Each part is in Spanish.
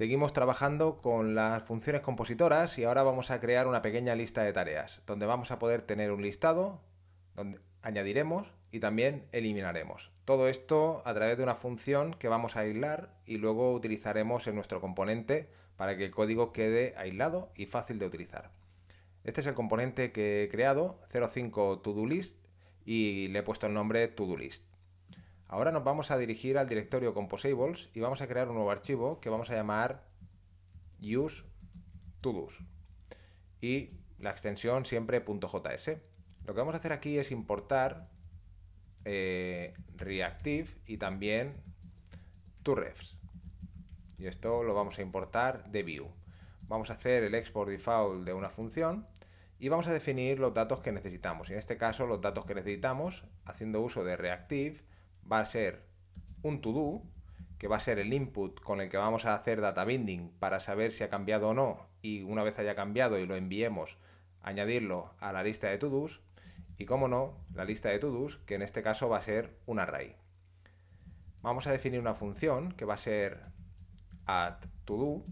Seguimos trabajando con las funciones compositoras y ahora vamos a crear una pequeña lista de tareas, donde vamos a poder tener un listado, donde añadiremos y también eliminaremos. Todo esto a través de una función que vamos a aislar y luego utilizaremos en nuestro componente para que el código quede aislado y fácil de utilizar. Este es el componente que he creado, 05 do list, y le he puesto el nombre todolist. list. Ahora nos vamos a dirigir al directorio Composables y vamos a crear un nuevo archivo que vamos a llamar use y la extensión siempre .js. Lo que vamos a hacer aquí es importar eh, reactive y también toRefs. Y esto lo vamos a importar de view. Vamos a hacer el export default de una función y vamos a definir los datos que necesitamos. Y en este caso los datos que necesitamos, haciendo uso de reactive, va a ser un to que va a ser el input con el que vamos a hacer data binding para saber si ha cambiado o no, y una vez haya cambiado y lo enviemos, añadirlo a la lista de todos y como no, la lista de todos que en este caso va a ser un array. Vamos a definir una función que va a ser add to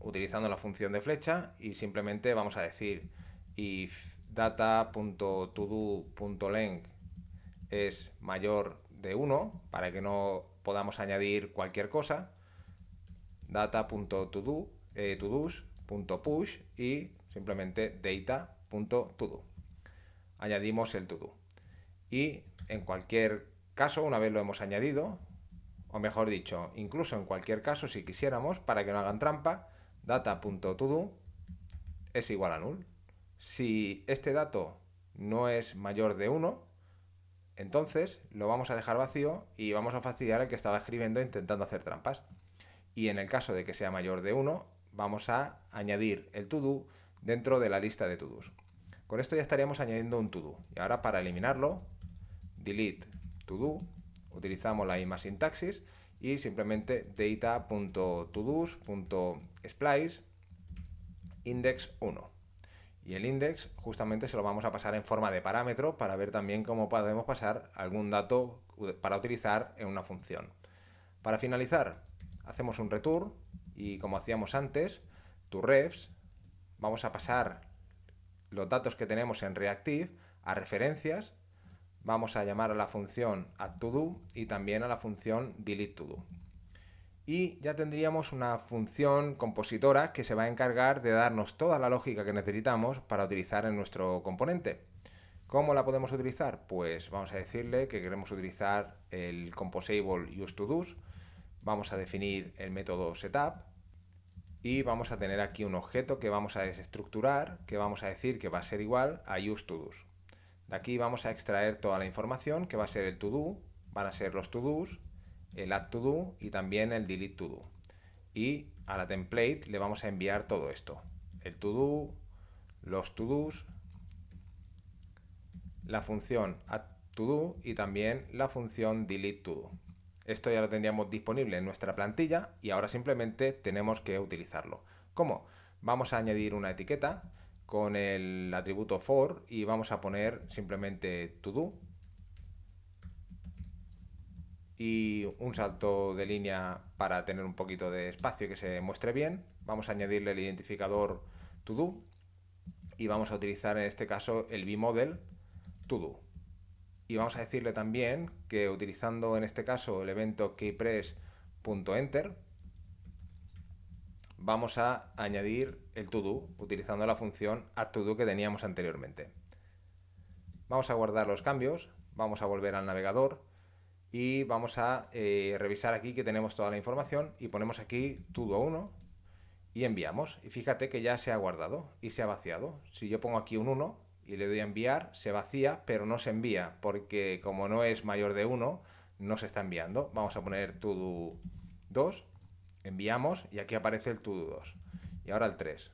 utilizando la función de flecha, y simplemente vamos a decir if data.todo.length es mayor de 1 para que no podamos añadir cualquier cosa. Data.todo, eh, y simplemente data.todo. Añadimos el todo. Y en cualquier caso, una vez lo hemos añadido, o mejor dicho, incluso en cualquier caso, si quisiéramos, para que no hagan trampa, data.todo es igual a null. Si este dato no es mayor de 1, entonces lo vamos a dejar vacío y vamos a fastidiar al que estaba escribiendo intentando hacer trampas. Y en el caso de que sea mayor de 1, vamos a añadir el todo dentro de la lista de todos. Con esto ya estaríamos añadiendo un todo. Y ahora para eliminarlo, delete todo, utilizamos la misma sintaxis y simplemente data.todos.splice index 1. Y el index justamente se lo vamos a pasar en forma de parámetro para ver también cómo podemos pasar algún dato para utilizar en una función. Para finalizar, hacemos un return y como hacíamos antes, to refs, vamos a pasar los datos que tenemos en reactive a referencias, vamos a llamar a la función addToDo y también a la función deleteToDo y ya tendríamos una función compositora que se va a encargar de darnos toda la lógica que necesitamos para utilizar en nuestro componente. ¿Cómo la podemos utilizar? Pues vamos a decirle que queremos utilizar el composable useToDo's, vamos a definir el método setup y vamos a tener aquí un objeto que vamos a desestructurar, que vamos a decir que va a ser igual a useToDo's. De aquí vamos a extraer toda la información que va a ser el todo, van a ser los todos el add to do y también el delete to do. Y a la template le vamos a enviar todo esto. El to do, los to dos, la función add to do y también la función delete to do. Esto ya lo tendríamos disponible en nuestra plantilla y ahora simplemente tenemos que utilizarlo. ¿Cómo? Vamos a añadir una etiqueta con el atributo for y vamos a poner simplemente to do y un salto de línea para tener un poquito de espacio y que se muestre bien. Vamos a añadirle el identificador todo y vamos a utilizar en este caso el bmodel todo Y vamos a decirle también que utilizando en este caso el evento keypress.enter vamos a añadir el todo utilizando la función add que teníamos anteriormente. Vamos a guardar los cambios, vamos a volver al navegador y vamos a eh, revisar aquí que tenemos toda la información y ponemos aquí todo 1 y enviamos. Y fíjate que ya se ha guardado y se ha vaciado. Si yo pongo aquí un 1 y le doy a enviar, se vacía, pero no se envía, porque como no es mayor de 1, no se está enviando. Vamos a poner todo 2, enviamos y aquí aparece el todo 2. Y ahora el 3.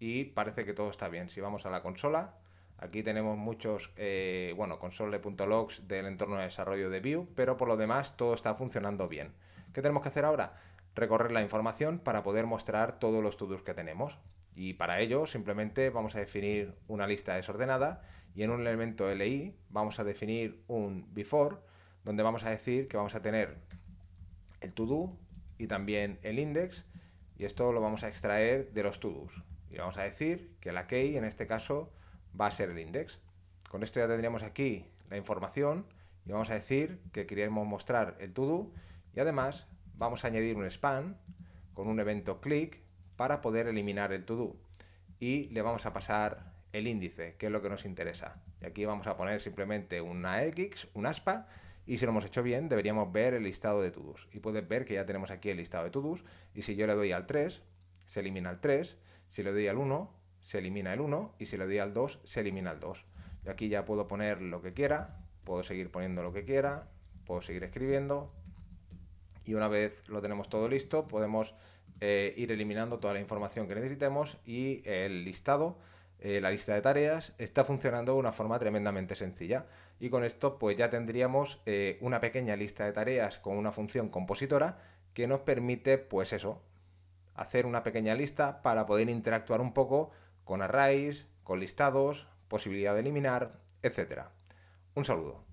Y parece que todo está bien. Si vamos a la consola, Aquí tenemos muchos, eh, bueno, console.logs del entorno de desarrollo de Vue, pero por lo demás todo está funcionando bien. ¿Qué tenemos que hacer ahora? Recorrer la información para poder mostrar todos los todos que tenemos. Y para ello simplemente vamos a definir una lista desordenada y en un elemento li vamos a definir un before donde vamos a decir que vamos a tener el todo y también el index y esto lo vamos a extraer de los todos. Y vamos a decir que la key en este caso va a ser el index. Con esto ya tendríamos aquí la información y vamos a decir que queríamos mostrar el todo y además vamos a añadir un span con un evento click para poder eliminar el todo y le vamos a pasar el índice, que es lo que nos interesa. Y aquí vamos a poner simplemente una X, un aspa, y si lo hemos hecho bien, deberíamos ver el listado de todos. Y puedes ver que ya tenemos aquí el listado de todos, y si yo le doy al 3, se elimina el 3, si le doy al 1, se elimina el 1 y si le doy al 2 se elimina el 2. Y aquí ya puedo poner lo que quiera, puedo seguir poniendo lo que quiera, puedo seguir escribiendo y una vez lo tenemos todo listo podemos eh, ir eliminando toda la información que necesitemos y el listado, eh, la lista de tareas, está funcionando de una forma tremendamente sencilla. Y con esto pues ya tendríamos eh, una pequeña lista de tareas con una función compositora que nos permite pues eso, hacer una pequeña lista para poder interactuar un poco con arrays, con listados, posibilidad de eliminar, etc. Un saludo.